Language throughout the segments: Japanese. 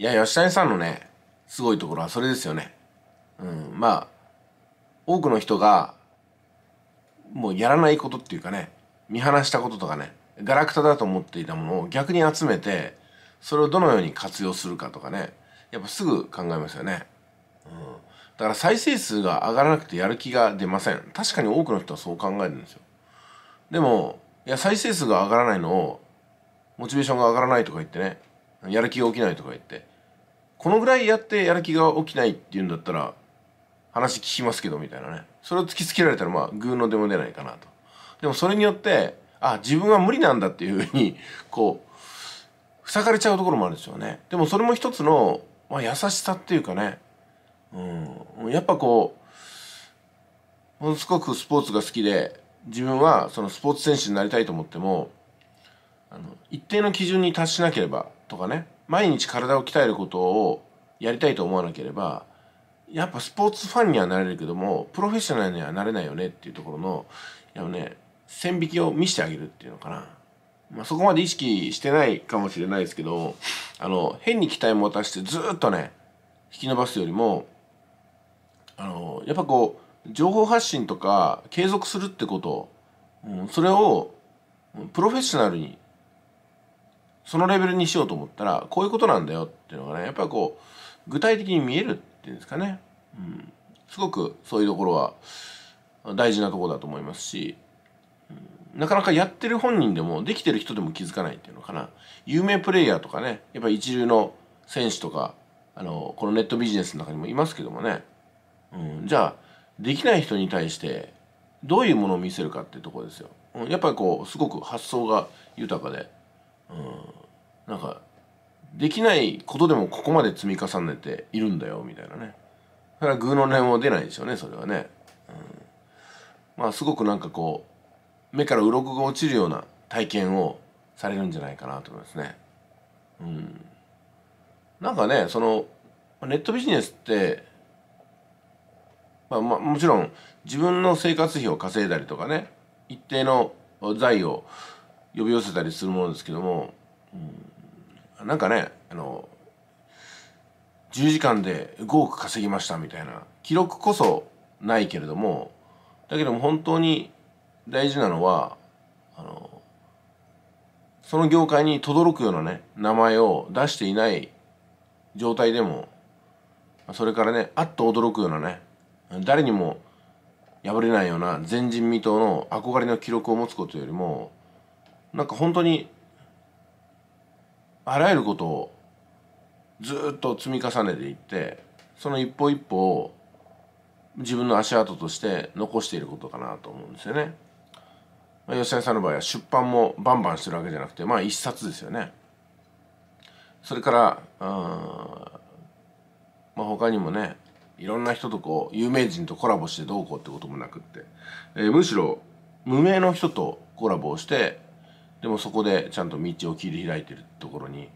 いや、吉谷さんのね、すごいところはそれですよね。うん、まあ、多くの人が、もうやらないことっていうかね、見放したこととかね、ガラクタだと思っていたものを逆に集めて、それをどのように活用するかとかね、やっぱすぐ考えますよね。うん。だから再生数が上がらなくてやる気が出ません。確かに多くの人はそう考えるんですよ。でも、いや、再生数が上がらないのを、モチベーションが上がらないとか言ってね、やる気が起きないとか言ってこのぐらいやってやる気が起きないって言うんだったら話聞きますけどみたいなねそれを突きつけられたらまあ偶の出も出ないかなとでもそれによってあ自分は無理なんだっていうふうに こう塞がれちゃうところもあるんですよねでもそれも一つの、まあ、優しさっていうかねうんやっぱこうものすごくスポーツが好きで自分はそのスポーツ選手になりたいと思ってもあの一定の基準に達しなければとかね毎日体を鍛えることをやりたいと思わなければやっぱスポーツファンにはなれるけどもプロフェッショナルにはなれないよねっていうところのやっね線引きを見せてあげるっていうのかな、まあ、そこまで意識してないかもしれないですけどあの変に期待持たしてずっとね引き伸ばすよりもあのやっぱこう情報発信とか継続するってこと、うん、それをプロフェッショナルにそのレベルにしようと思ったらこういうことなんだよっていうのがねやっぱりこう具体的に見えるっていうんですかね、うん、すごくそういうところは大事なところだと思いますし、うん、なかなかやってる本人でもできてる人でも気づかないっていうのかな有名プレイヤーとかねやっぱ一流の選手とかあのこのネットビジネスの中にもいますけどもね、うん、じゃあできない人に対してどういうものを見せるかっていうとこですよ。うん、やっぱりこうすごく発想が豊かで、うん、なんかできないことでもここまで積み重ねているんだよみたいなねそれは偶の念も出ないですよねそれはね、うん、まあすごくなんかこう目から鱗が落ちるような体験をされるんじゃないかなと思いますねうんなんかねそのネットビジネスってまあ、まあ、もちろん自分の生活費を稼いだりとかね一定の財を呼び寄せたりするものですけども、うん、なんかねあの10時間で5億稼ぎましたみたいな記録こそないけれどもだけども本当に大事なのはあのその業界に轟くようなね名前を出していない状態でもそれからねあっと驚くようなね誰にも破れないような前人未到の憧れの記録を持つことよりもなんか本当にあらゆることをずっと積み重ねていってその一歩一歩を自分の足跡として残していることかなと思うんですよね。まあ、吉谷さんの場合は出版もバンバンしてるわけじゃなくてまあ一冊ですよね。それからあ、まあ他にもねいろんな人とこう有名人とコラボしてどうこうってこともなくって、えー、むしろ無名の人とコラボをしてでもそこでちゃんと道を切り開いてるところに、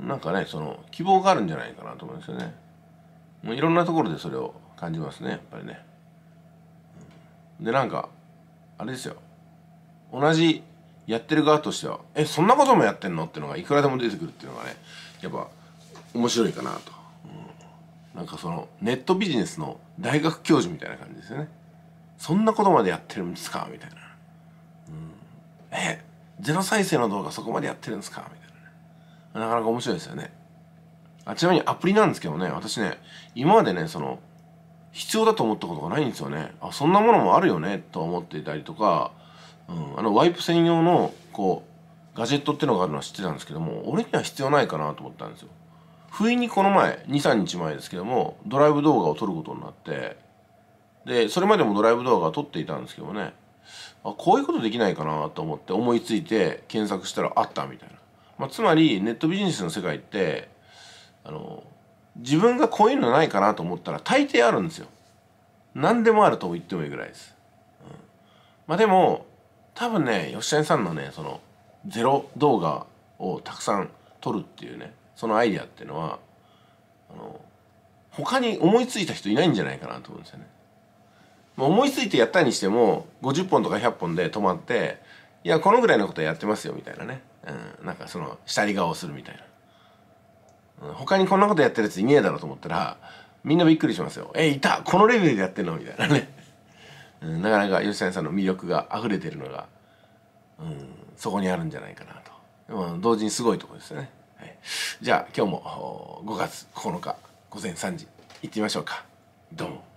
うん、なんかねその希望があるんじゃないかなと思うんですよね。もういろんなところでそれを感じますねやっぱりね。でなんかあれですよ同じやってる側としては「えそんなこともやってんの?」ってのがいくらでも出てくるっていうのがねやっぱ面白いかなと、うん、なんかそのネットビジネスの大学教授みたいな感じですよねそんなことまでやってるんですかみたいな「えゼロ再生の動画そこまでやってるんですか?」みたいな、ね、なかなか面白いですよねあちなみにアプリなんですけどね私ね今までねその必要だと思ったことがないんですよねあそんなものもあるよねと思っていたりとか、うん、あのワイプ専用のこうガジェットってのがあるのは知ってたんですけども俺には必要ないかなと思ったんですよ不意にこの前23日前ですけどもドライブ動画を撮ることになってでそれまでもドライブ動画を撮っていたんですけどもねあこういうことできないかなと思って思いついて検索したらあったみたいな、まあ、つまりネットビジネスの世界ってあの自分がこういうのないかなと思ったら大抵あるんですよ何でもあると言ってもいいぐらいです、うん、まあでも多分ね吉谷さんのねそのゼロ動画をたくさん撮るっていうねそのアイデアっていうのはあの他に思いついた人いないんじゃないかなと思うんですよね思いついてやったにしても50本とか100本で止まっていやこのぐらいのことやってますよみたいなね、うん、なんかその下り顔をするみたいな、うん、他にこんなことやってるやついねえだろうと思ったらみんなびっくりしますよえいたこのレベルでやってんのみたいなね、うん、なかなか吉谷さんの魅力が溢れてるのが、うん、そこにあるんじゃないかなとでも同時にすごいとこですよね、はい、じゃあ今日も5月9日午前3時行ってみましょうかどうも。